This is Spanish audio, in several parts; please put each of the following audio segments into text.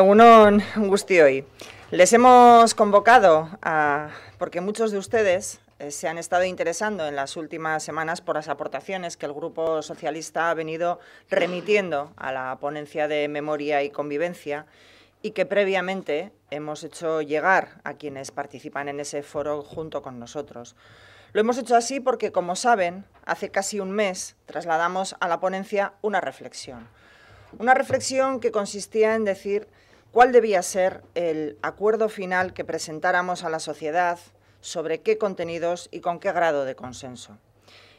un Egunon hoy. Les hemos convocado porque muchos de ustedes eh, se han estado interesando en las últimas semanas por las aportaciones que el Grupo Socialista ha venido remitiendo a la ponencia de memoria y convivencia y que previamente hemos hecho llegar a quienes participan en ese foro junto con nosotros. Lo hemos hecho así porque, como saben, hace casi un mes trasladamos a la ponencia una reflexión. Una reflexión que consistía en decir cuál debía ser el acuerdo final que presentáramos a la sociedad sobre qué contenidos y con qué grado de consenso.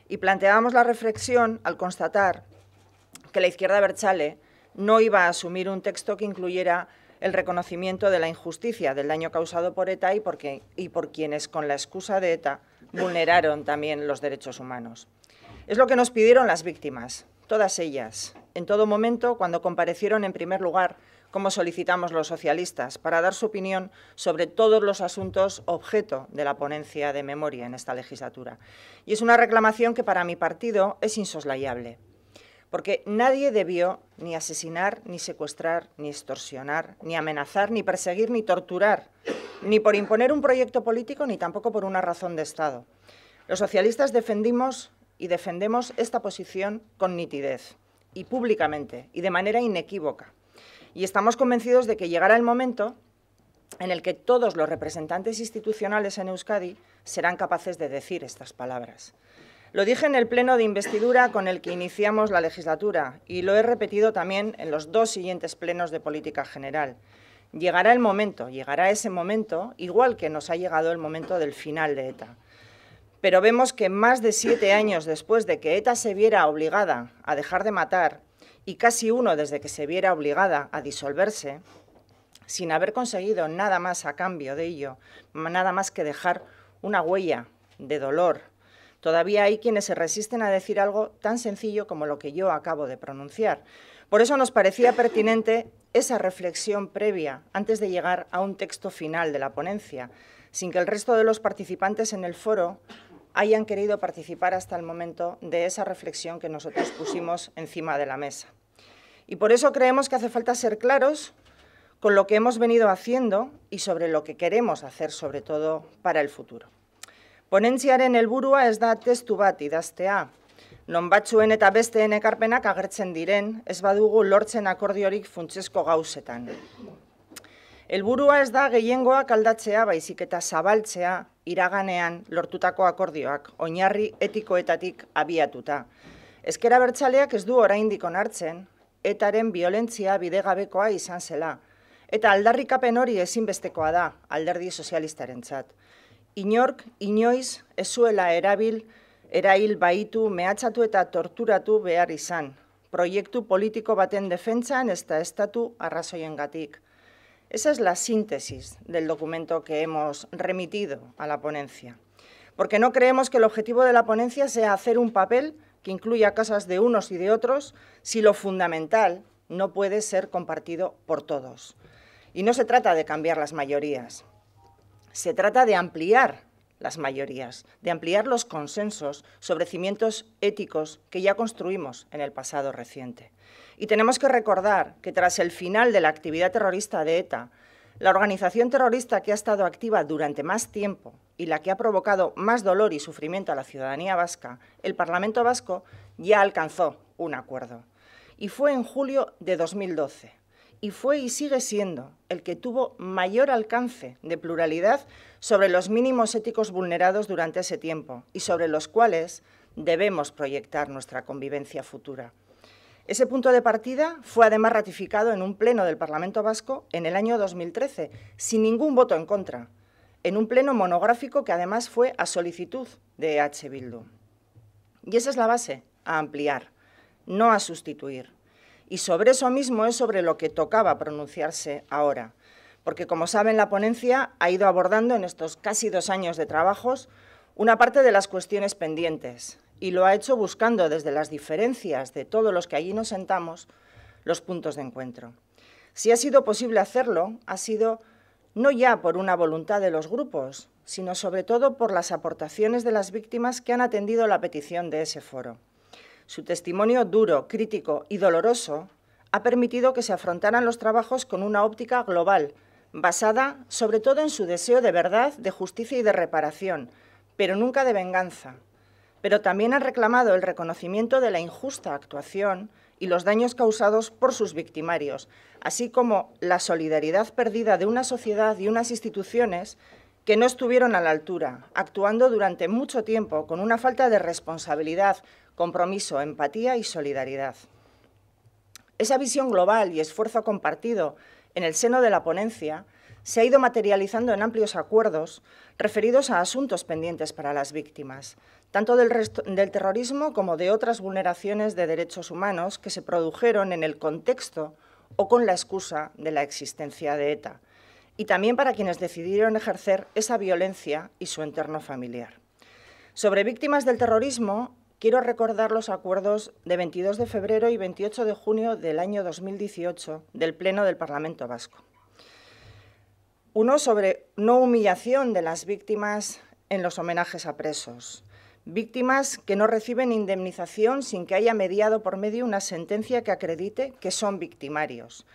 Y planteábamos la reflexión al constatar que la izquierda Berchale no iba a asumir un texto que incluyera el reconocimiento de la injusticia, del daño causado por ETA y, y por quienes, con la excusa de ETA, vulneraron también los derechos humanos. Es lo que nos pidieron las víctimas, todas ellas, en todo momento cuando comparecieron en primer lugar como solicitamos los socialistas, para dar su opinión sobre todos los asuntos objeto de la ponencia de memoria en esta legislatura. Y es una reclamación que para mi partido es insoslayable, porque nadie debió ni asesinar, ni secuestrar, ni extorsionar, ni amenazar, ni perseguir, ni torturar, ni por imponer un proyecto político, ni tampoco por una razón de Estado. Los socialistas defendimos y defendemos esta posición con nitidez y públicamente y de manera inequívoca. Y estamos convencidos de que llegará el momento en el que todos los representantes institucionales en Euskadi serán capaces de decir estas palabras. Lo dije en el pleno de investidura con el que iniciamos la legislatura y lo he repetido también en los dos siguientes plenos de política general. Llegará el momento, llegará ese momento, igual que nos ha llegado el momento del final de ETA. Pero vemos que más de siete años después de que ETA se viera obligada a dejar de matar y casi uno desde que se viera obligada a disolverse, sin haber conseguido nada más a cambio de ello, nada más que dejar una huella de dolor. Todavía hay quienes se resisten a decir algo tan sencillo como lo que yo acabo de pronunciar. Por eso nos parecía pertinente esa reflexión previa antes de llegar a un texto final de la ponencia, sin que el resto de los participantes en el foro hayan querido participar hasta el momento de esa reflexión que nosotros pusimos encima de la mesa. Y por eso creemos que hace falta ser claros con lo que hemos venido haciendo y sobre lo que queremos hacer, sobre todo para el futuro. Ponentziaren helburua ez da testu bat idaztea, non batzuen eta besteen ekarpenak agertzen diren, ez badugu lortzen akordiorik funtsezko gauzetan. Helburua ez da gehiengoak aldatzea baizik eta zabaltzea iraganean lortutako akordioak, oinarri etikoetatik abiatuta. Ezkera bertxaleak ez du oraindik onartzen, etaren violentzia bidegabekoa izan zela. Eta aldarrikapen hori ezinbestekoa da, alderdi socialista Inork, inoiz, iñois, esuela erabil, erail baitu, mehatxatu eta torturatu behar izan. Proiektu politiko baten en esta estatu arrazoiengatik. Esa es la síntesis del documento que hemos remitido a la ponencia. Porque no creemos que el objetivo de la ponencia sea hacer un papel que incluya casas de unos y de otros si lo fundamental no puede ser compartido por todos. Y no se trata de cambiar las mayorías, se trata de ampliar las mayorías, de ampliar los consensos sobre cimientos éticos que ya construimos en el pasado reciente. Y tenemos que recordar que tras el final de la actividad terrorista de ETA, la organización terrorista que ha estado activa durante más tiempo y la que ha provocado más dolor y sufrimiento a la ciudadanía vasca, el Parlamento vasco ya alcanzó un acuerdo. Y fue en julio de 2012. Y fue y sigue siendo el que tuvo mayor alcance de pluralidad sobre los mínimos éticos vulnerados durante ese tiempo y sobre los cuales debemos proyectar nuestra convivencia futura. Ese punto de partida fue además ratificado en un pleno del Parlamento Vasco en el año 2013, sin ningún voto en contra, en un pleno monográfico que además fue a solicitud de H. Bildu. Y esa es la base, a ampliar, no a sustituir. Y sobre eso mismo es sobre lo que tocaba pronunciarse ahora, porque como saben la ponencia ha ido abordando en estos casi dos años de trabajos una parte de las cuestiones pendientes y lo ha hecho buscando desde las diferencias de todos los que allí nos sentamos los puntos de encuentro. Si ha sido posible hacerlo, ha sido no ya por una voluntad de los grupos, sino sobre todo por las aportaciones de las víctimas que han atendido la petición de ese foro. Su testimonio duro, crítico y doloroso ha permitido que se afrontaran los trabajos con una óptica global, basada sobre todo en su deseo de verdad, de justicia y de reparación, pero nunca de venganza, pero también han reclamado el reconocimiento de la injusta actuación y los daños causados por sus victimarios, así como la solidaridad perdida de una sociedad y unas instituciones que no estuvieron a la altura, actuando durante mucho tiempo con una falta de responsabilidad, compromiso, empatía y solidaridad. Esa visión global y esfuerzo compartido en el seno de la ponencia se ha ido materializando en amplios acuerdos referidos a asuntos pendientes para las víctimas, tanto del, terrorismo como de otras vulneraciones de derechos humanos que se produjeron en el contexto o con la excusa de la existencia de ETA, y también para quienes decidieron ejercer esa violencia y su entorno familiar. Sobre víctimas del terrorismo, quiero recordar los acuerdos de 22 de febrero y 28 de junio del año 2018 del Pleno del Parlamento Vasco. Uno sobre no humillación de las víctimas en los homenajes a presos. Víctimas que no reciben indemnización sin que haya mediado por medio una sentencia que acredite que son victimarios.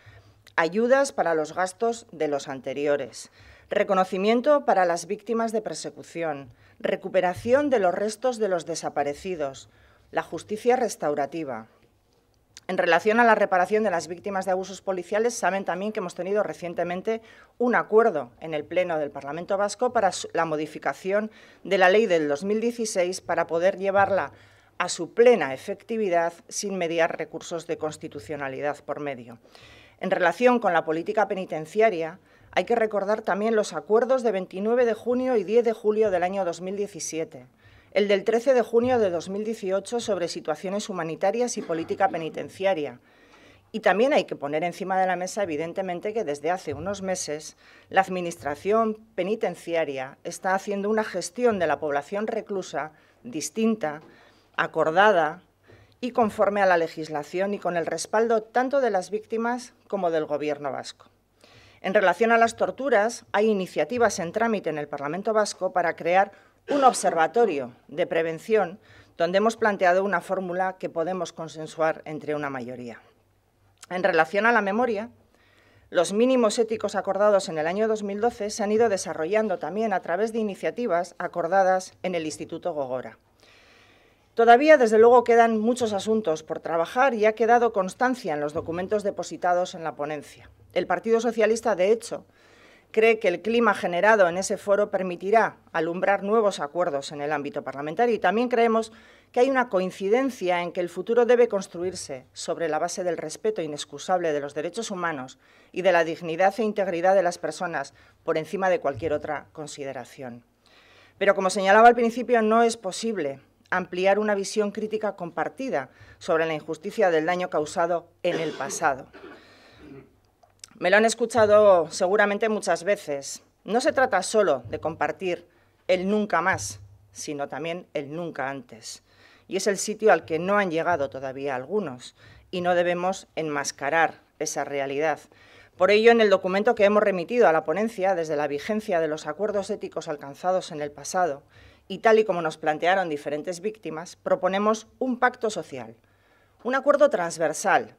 Ayudas para los gastos de los anteriores. Reconocimiento para las víctimas de persecución. Recuperación de los restos de los desaparecidos. La justicia restaurativa. En relación a la reparación de las víctimas de abusos policiales, saben también que hemos tenido recientemente un acuerdo en el Pleno del Parlamento Vasco para la modificación de la ley del 2016 para poder llevarla a su plena efectividad sin mediar recursos de constitucionalidad por medio. En relación con la política penitenciaria, hay que recordar también los acuerdos de 29 de junio y 10 de julio del año 2017 el del 13 de junio de 2018 sobre situaciones humanitarias y política penitenciaria. Y también hay que poner encima de la mesa, evidentemente, que desde hace unos meses la Administración penitenciaria está haciendo una gestión de la población reclusa distinta, acordada y conforme a la legislación y con el respaldo tanto de las víctimas como del Gobierno vasco. En relación a las torturas, hay iniciativas en trámite en el Parlamento vasco para crear un observatorio de prevención donde hemos planteado una fórmula que podemos consensuar entre una mayoría. En relación a la memoria, los mínimos éticos acordados en el año 2012 se han ido desarrollando también a través de iniciativas acordadas en el Instituto Gogora. Todavía, desde luego, quedan muchos asuntos por trabajar y ha quedado constancia en los documentos depositados en la ponencia. El Partido Socialista, de hecho, cree que el clima generado en ese foro permitirá alumbrar nuevos acuerdos en el ámbito parlamentario y también creemos que hay una coincidencia en que el futuro debe construirse sobre la base del respeto inexcusable de los derechos humanos y de la dignidad e integridad de las personas por encima de cualquier otra consideración. Pero como señalaba al principio, no es posible ampliar una visión crítica compartida sobre la injusticia del daño causado en el pasado. Me lo han escuchado seguramente muchas veces. No se trata solo de compartir el nunca más, sino también el nunca antes. Y es el sitio al que no han llegado todavía algunos, y no debemos enmascarar esa realidad. Por ello, en el documento que hemos remitido a la ponencia desde la vigencia de los acuerdos éticos alcanzados en el pasado, y tal y como nos plantearon diferentes víctimas, proponemos un pacto social, un acuerdo transversal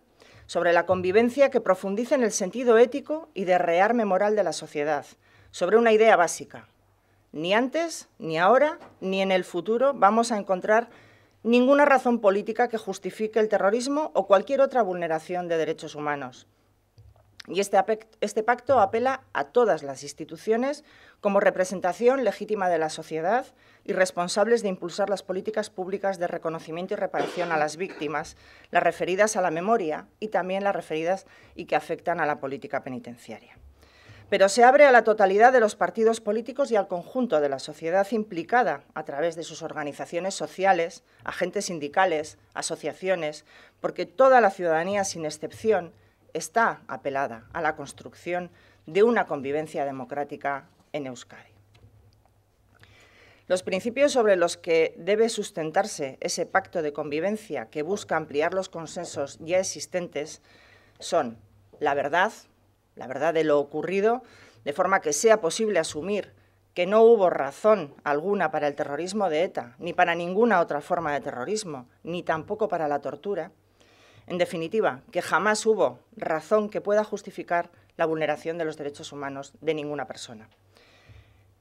sobre la convivencia que profundice en el sentido ético y de rearme moral de la sociedad, sobre una idea básica. Ni antes, ni ahora, ni en el futuro vamos a encontrar ninguna razón política que justifique el terrorismo o cualquier otra vulneración de derechos humanos. Y este, este, pacto apela a todas las instituciones como representación legítima de la sociedad y responsables de impulsar las políticas públicas de reconocimiento y reparación a las víctimas, las referidas a la memoria y también las referidas y que afectan a la política penitenciaria. Pero se abre a la totalidad de los partidos políticos y al conjunto de la sociedad implicada a través de sus organizaciones sociales, agentes sindicales, asociaciones, porque toda la ciudadanía, sin excepción, está apelada a la construcción de una convivencia democrática en Euskadi. Los principios sobre los que debe sustentarse ese pacto de convivencia que busca ampliar los consensos ya existentes son la verdad, la verdad de lo ocurrido, de forma que sea posible asumir que no hubo razón alguna para el terrorismo de ETA, ni para ninguna otra forma de terrorismo, ni tampoco para la tortura, en definitiva, que jamás hubo razón que pueda justificar la vulneración de los derechos humanos de ninguna persona.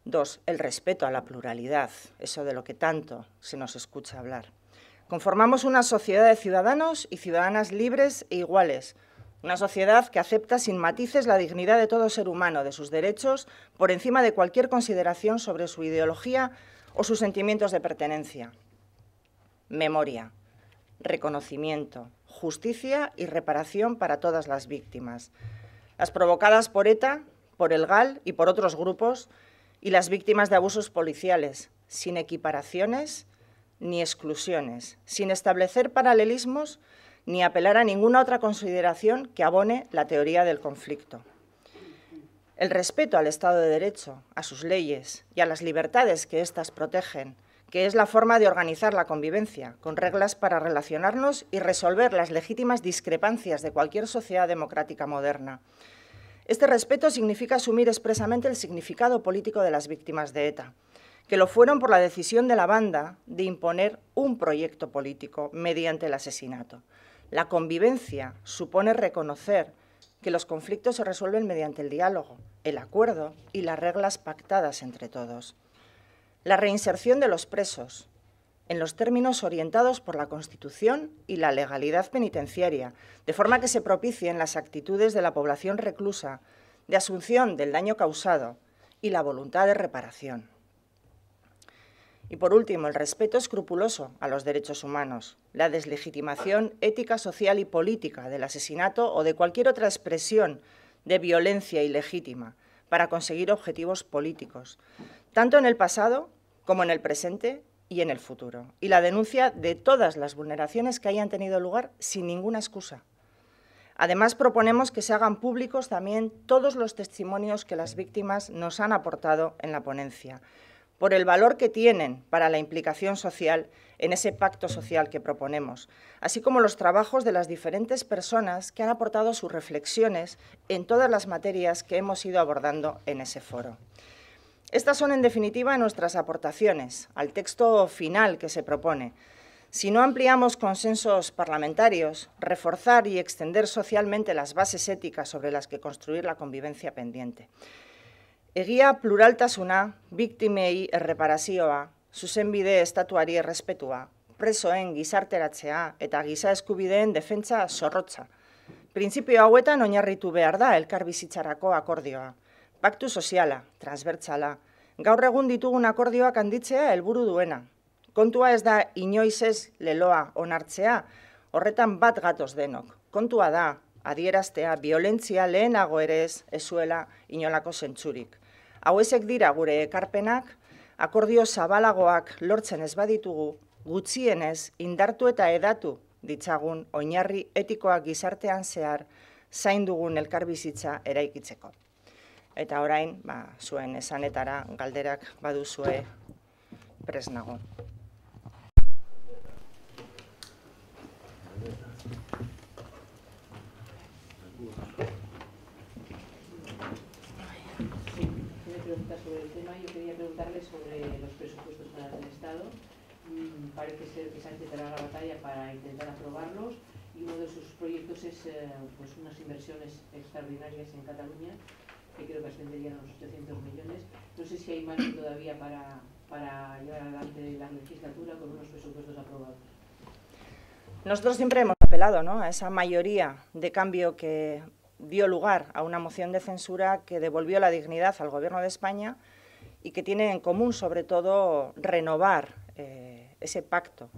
Dos, el respeto a la pluralidad, eso de lo que tanto se nos escucha hablar. Conformamos una sociedad de ciudadanos y ciudadanas libres e iguales, una sociedad que acepta sin matices la dignidad de todo ser humano, de sus derechos, por encima de cualquier consideración sobre su ideología o sus sentimientos de pertenencia. Memoria, reconocimiento, justicia y reparación para todas las víctimas, las provocadas por ETA, por el GAL y por otros grupos, y las víctimas de abusos policiales, sin equiparaciones ni exclusiones, sin establecer paralelismos ni apelar a ninguna otra consideración que abone la teoría del conflicto. El respeto al Estado de Derecho, a sus leyes y a las libertades que éstas protegen, que es la forma de organizar la convivencia, con reglas para relacionarnos y resolver las legítimas discrepancias de cualquier sociedad democrática moderna. Este respeto significa asumir expresamente el significado político de las víctimas de ETA, que lo fueron por la decisión de la banda de imponer un proyecto político mediante el asesinato. La convivencia supone reconocer que los conflictos se resuelven mediante el diálogo, el acuerdo y las reglas pactadas entre todos la reinserción de los presos, en los términos orientados por la Constitución y la legalidad penitenciaria, de forma que se propicien las actitudes de la población reclusa de asunción del daño causado y la voluntad de reparación. Y por último, el respeto escrupuloso a los derechos humanos, la deslegitimación ética, social y política del asesinato o de cualquier otra expresión de violencia ilegítima para conseguir objetivos políticos, tanto en el pasado como en el presente y en el futuro, y la denuncia de todas las vulneraciones que hayan tenido lugar sin ninguna excusa. Además, proponemos que se hagan públicos también todos los testimonios que las víctimas nos han aportado en la ponencia, por el valor que tienen para la implicación social en ese pacto social que proponemos, así como los trabajos de las diferentes personas que han aportado sus reflexiones en todas las materias que hemos ido abordando en ese foro. Estas son, en definitiva, nuestras aportaciones al texto final que se propone. Si no ampliamos consensos parlamentarios, reforzar y extender socialmente las bases éticas sobre las que construir la convivencia pendiente. Egia pluraltasuna, biktimei erreparazioa, zuzenbide estatuari errespetua, presoen gizarteratzea eta defensa eskubideen Principio zorrotza. Printzipio hauetan oinarritu behar da elkarbizitzarako akordioa. paktu soziala, transbertsala, gaur egun ditugun akordioak handitzea helburu duena. Kontua ez da inoiz ez leloa onartzea, horretan bat gatoz denok. Kontua da adieraztea violentzia lehenago ere ez ezuela inolako zentzurik. Hau ezek dira gure ekarpenak, akordio zabalagoak lortzen ez baditugu, gutxienez indartu eta edatu ditzagun oinarri etikoak gizartean zehar zain dugun elkarbizitza eraikitzeko. Eta orain, ba, zuen esanetara galderak baduzue presnago. sobre yo quería preguntarle sobre los presupuestos del Estado. Parece ser que Sánchez dará la batalla para intentar aprobarlos y uno de sus proyectos es eh, pues, unas inversiones extraordinarias en Cataluña que creo que ascenderían a los 800 millones. No sé si hay margen todavía para, para llevar adelante la legislatura con unos presupuestos aprobados. Nosotros siempre hemos apelado a esa mayoría de cambio que dio lugar a una moción de censura que devolvió la dignidad al Gobierno de España y que tiene en común, sobre todo, renovar eh, ese pacto.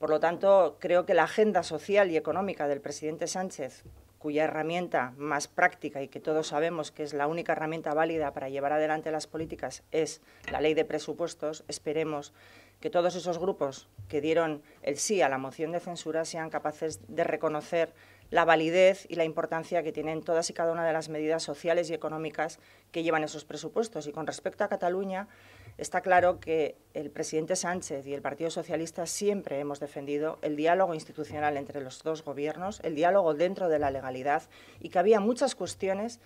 Por lo tanto, creo que la agenda social y económica del presidente Sánchez cuya herramienta más práctica y que todos sabemos que es la única herramienta válida para llevar adelante las políticas es la ley de presupuestos, esperemos que todos esos grupos que dieron el sí a la moción de censura sean capaces de reconocer la validez y la importancia que tienen todas y cada una de las medidas sociales y económicas que llevan esos presupuestos. Y con respecto a Cataluña, Está claro que el presidente Sánchez y el Partido Socialista siempre hemos defendido el diálogo institucional entre los dos gobiernos, el diálogo dentro de la legalidad y que había muchas cuestiones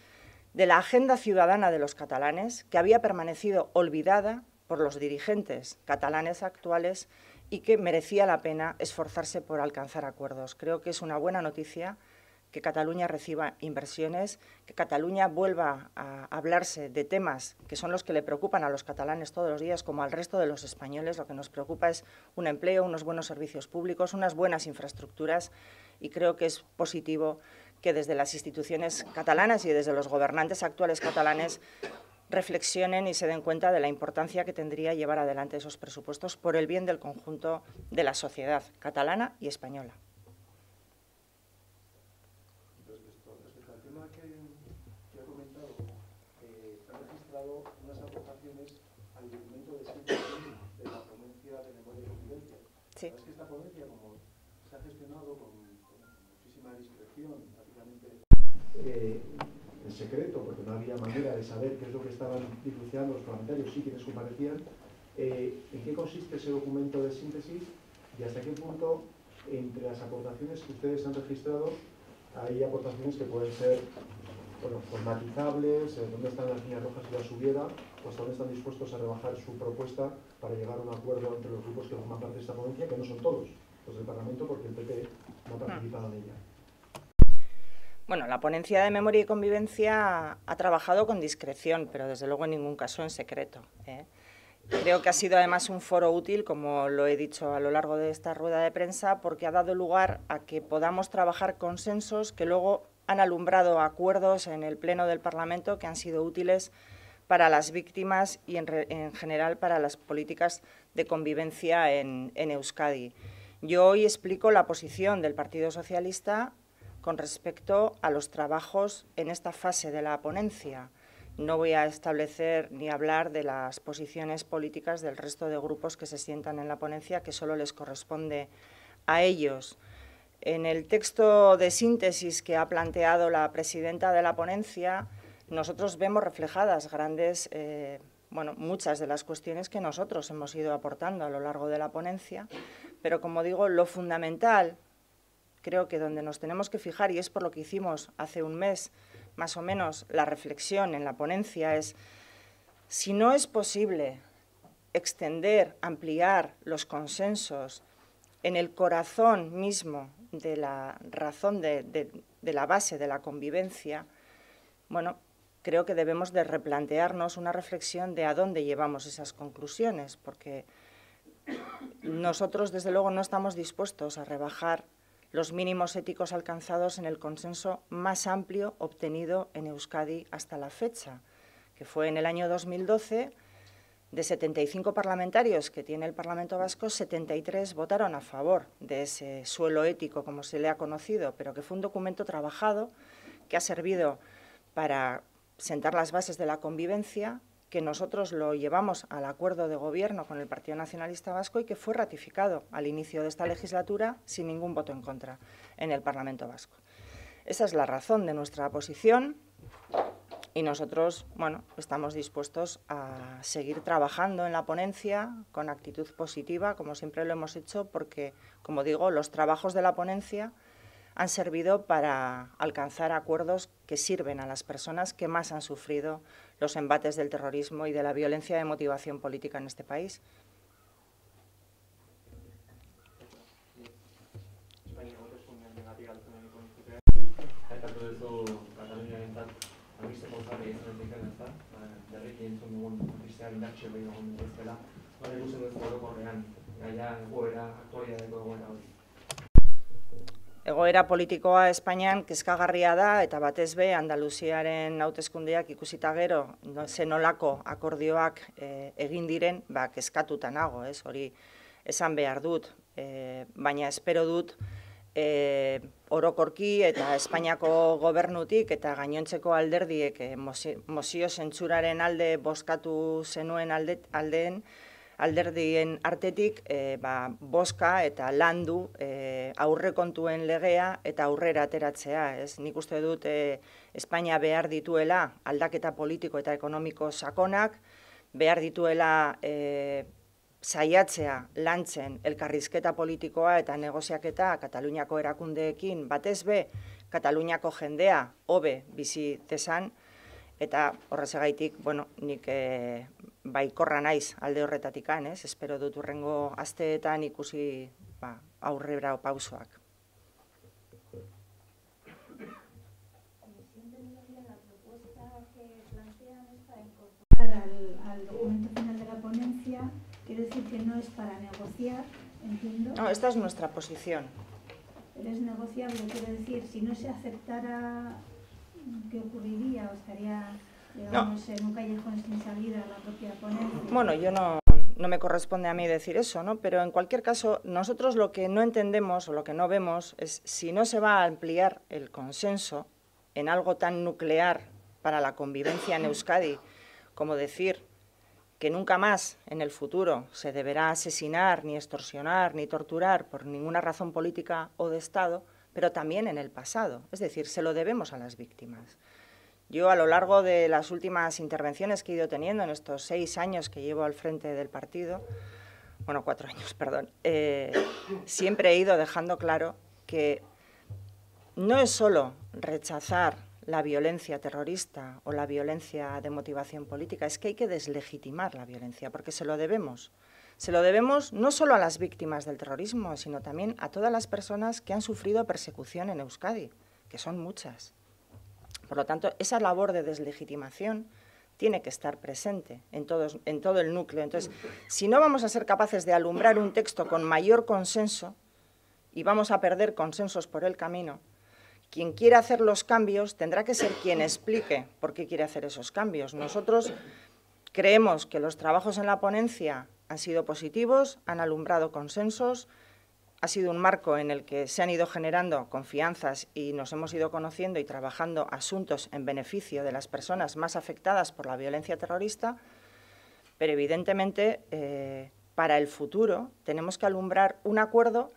de la agenda ciudadana de los catalanes que había permanecido olvidada por los dirigentes catalanes actuales y que merecía la pena esforzarse por alcanzar acuerdos. Creo que es una buena noticia que Cataluña reciba inversiones, que Cataluña vuelva a hablarse de temas que son los que le preocupan a los catalanes todos los días, como al resto de los españoles. Lo que nos preocupa es un empleo, unos buenos servicios públicos, unas buenas infraestructuras y creo que es positivo que desde las instituciones catalanas y desde los gobernantes actuales catalanes reflexionen y se den cuenta de la importancia que tendría llevar adelante esos presupuestos por el bien del conjunto de la sociedad catalana y española. unas aportaciones al documento de síntesis de la ponencia de memoria y convivencia. Sí. Es que esta ponencia, como se ha gestionado con, muchísima discreción, prácticamente eh, en secreto, porque no había manera de saber qué es lo que estaban difusiando los parlamentarios, sí quienes comparecían, eh, en qué consiste ese documento de síntesis y hasta qué punto entre las aportaciones que ustedes han registrado hay aportaciones que pueden ser bueno, formatizables, eh, dónde están las líneas rojas si las hubiera, o pues están dispuestos a rebajar su propuesta para llegar a un acuerdo entre los grupos que forman parte de esta ponencia, que no son todos los del Parlamento, porque el PP no ha ah. participado en ella. Bueno, la ponencia de memoria y convivencia ha trabajado con discreción, pero desde luego en ningún caso en secreto. ¿eh? Creo que ha sido además un foro útil, como lo he dicho a lo largo de esta rueda de prensa, porque ha dado lugar a que podamos trabajar consensos que luego han alumbrado acuerdos en el Pleno del Parlamento que han sido útiles para las víctimas y en, general para las políticas de convivencia en, en Euskadi. Yo hoy explico la posición del Partido Socialista con respecto a los trabajos en esta fase de la ponencia. No voy a establecer ni hablar de las posiciones políticas del resto de grupos que se sientan en la ponencia, que solo les corresponde a ellos. En el texto de síntesis que ha planteado la presidenta de la ponencia, nosotros vemos reflejadas grandes, eh, bueno, muchas de las cuestiones que nosotros hemos ido aportando a lo largo de la ponencia, pero como digo, lo fundamental, creo que donde nos tenemos que fijar, y es por lo que hicimos hace un mes más o menos la reflexión en la ponencia, es si no es posible extender, ampliar los consensos en el corazón mismo de la razón de, la base de la convivencia, bueno, creo que debemos de replantearnos una reflexión de a dónde llevamos esas conclusiones, porque nosotros, desde luego, no estamos dispuestos a rebajar los mínimos éticos alcanzados en el consenso más amplio obtenido en Euskadi hasta la fecha, que fue en el año 2012 de 75 parlamentarios que tiene el Parlamento Vasco, 73 votaron a favor de ese suelo ético, como se le ha conocido, pero que fue un documento trabajado que ha servido para sentar las bases de la convivencia, que nosotros lo llevamos al acuerdo de gobierno con el Partido Nacionalista Vasco y que fue ratificado al inicio de esta legislatura sin ningún voto en contra en el Parlamento Vasco. Esa es la razón de nuestra posición y nosotros, bueno, estamos dispuestos a seguir trabajando en la ponencia con actitud positiva, como siempre lo hemos hecho, porque, como digo, los trabajos de la ponencia han servido para alcanzar acuerdos que sirven a las personas que más han sufrido los embates del terrorismo y de la violencia de motivación política en este país. entzun dugun artistean indartxerri dugun bezala, bale guzen dut gero korrean, gaia egoera, aktualia dugu egoera hori. Egoera politikoa Espainian kezkagarria da eta batez be Andaluziaren hauteskundeak ikusita gero zenolako akordioak e, egin diren ba, kezkatuta nago, ez hori esan behar dut, e, baina espero dut e, orokorki eta Espainiako gobernutik eta gainontzeko alderdiek eh, mozio zentsuraren alde boskatu zenuen alde, aldeen alderdien artetik eh, ba, boska eta landu e, aurrekontuen legea eta aurrera ateratzea. Ez? Nik uste dut e, Espainia behar dituela aldaketa politiko eta ekonomiko sakonak, behar dituela saiatzea lantzen elkarrizketa politikoa eta negoziaketa Kataluniako erakundeekin batez be Kataluniako jendea hobe bizi tesan eta horrezegaitik bueno nik e, baikorra naiz alde horretatikan ez espero dut urrengo asteetan ikusi ba aurrera pausoak Yeah. Quiero decir que no es para negociar, entiendo. No, esta es nuestra posición. Pero es negociable, quiero decir, si no se aceptara, ¿qué ocurriría? ¿O estaría, digamos, en un callejón sin salida la propia ponente. Bueno, yo no no me corresponde a mí decir eso, ¿no? Pero en cualquier caso, nosotros lo que no entendemos o lo que no vemos es si no se va a ampliar el consenso en algo tan nuclear para la convivencia en Euskadi como decir que nunca más en el futuro se deberá asesinar, ni extorsionar, ni torturar por ninguna razón política o de Estado, pero también en el pasado. Es decir, se lo debemos a las víctimas. Yo a lo largo de las últimas intervenciones que he ido teniendo en estos seis años que llevo al frente del partido, bueno, cuatro años, perdón, eh, siempre he ido dejando claro que no es solo rechazar la violencia terrorista o la violencia de motivación política, es que hay que deslegitimar la violencia, porque se lo debemos. Se lo debemos no solo a las víctimas del terrorismo, sino también a todas las personas que han sufrido persecución en Euskadi, que son muchas. Por lo tanto, esa labor de deslegitimación tiene que estar presente en, todos, en todo el núcleo. Entonces, si no vamos a ser capaces de alumbrar un texto con mayor consenso y vamos a perder consensos por el camino, quien quiera hacer los cambios tendrá que ser quien explique por qué quiere hacer esos cambios. Nosotros creemos que los trabajos en la ponencia han sido positivos, han alumbrado consensos, ha sido un marco en el que se han ido generando confianzas y nos hemos ido conociendo y trabajando asuntos en beneficio de las personas más afectadas por la violencia terrorista, pero evidentemente eh, para el futuro tenemos que alumbrar un acuerdo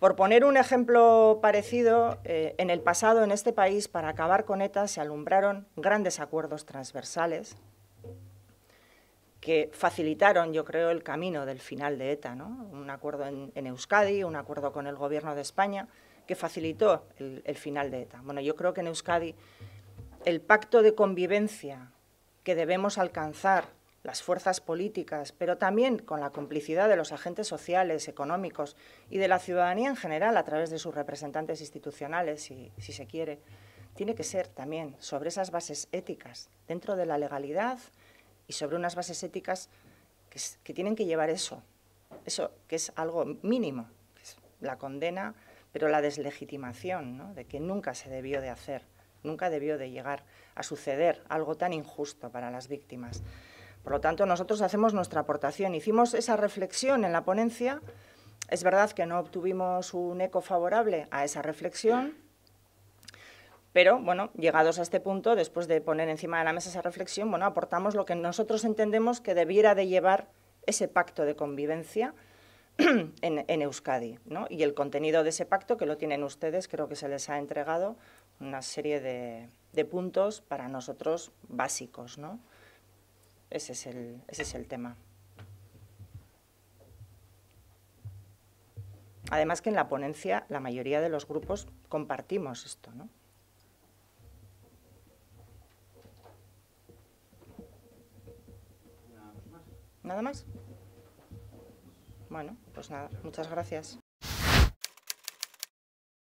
por poner un ejemplo parecido, eh, en el pasado en este país para acabar con ETA se alumbraron grandes acuerdos transversales que facilitaron, yo creo, el camino del final de ETA. ¿no? Un acuerdo en, Euskadi, un acuerdo con el Gobierno de España, que facilitó el, el final de ETA. Bueno, yo creo que en Euskadi el pacto de convivencia que debemos alcanzar las fuerzas políticas, pero también con la complicidad de los agentes sociales, económicos y de la ciudadanía en general a través de sus representantes institucionales, si, se quiere, tiene que ser también sobre esas bases éticas, dentro de la legalidad y sobre unas bases éticas que, tienen que llevar eso, eso que es algo mínimo, la condena, pero la deslegitimación, de que nunca se debió de hacer, nunca debió de llegar a suceder algo tan injusto para las víctimas. Por lo tanto, nosotros hacemos nuestra aportación. Hicimos esa reflexión en la ponencia. Es verdad que no obtuvimos un eco favorable a esa reflexión, pero, bueno, llegados a este punto, después de poner encima de la mesa esa reflexión, bueno, aportamos lo que nosotros entendemos que debiera de llevar ese pacto de convivencia en, Euskadi, ¿no? Y el contenido de ese pacto, que lo tienen ustedes, creo que se les ha entregado una serie de, de puntos para nosotros básicos, ¿no? Ese es el, ese es el tema. Además que en la ponencia la mayoría de los grupos compartimos esto, ¿no? ¿Nada más? Bueno, pues nada, muchas gracias.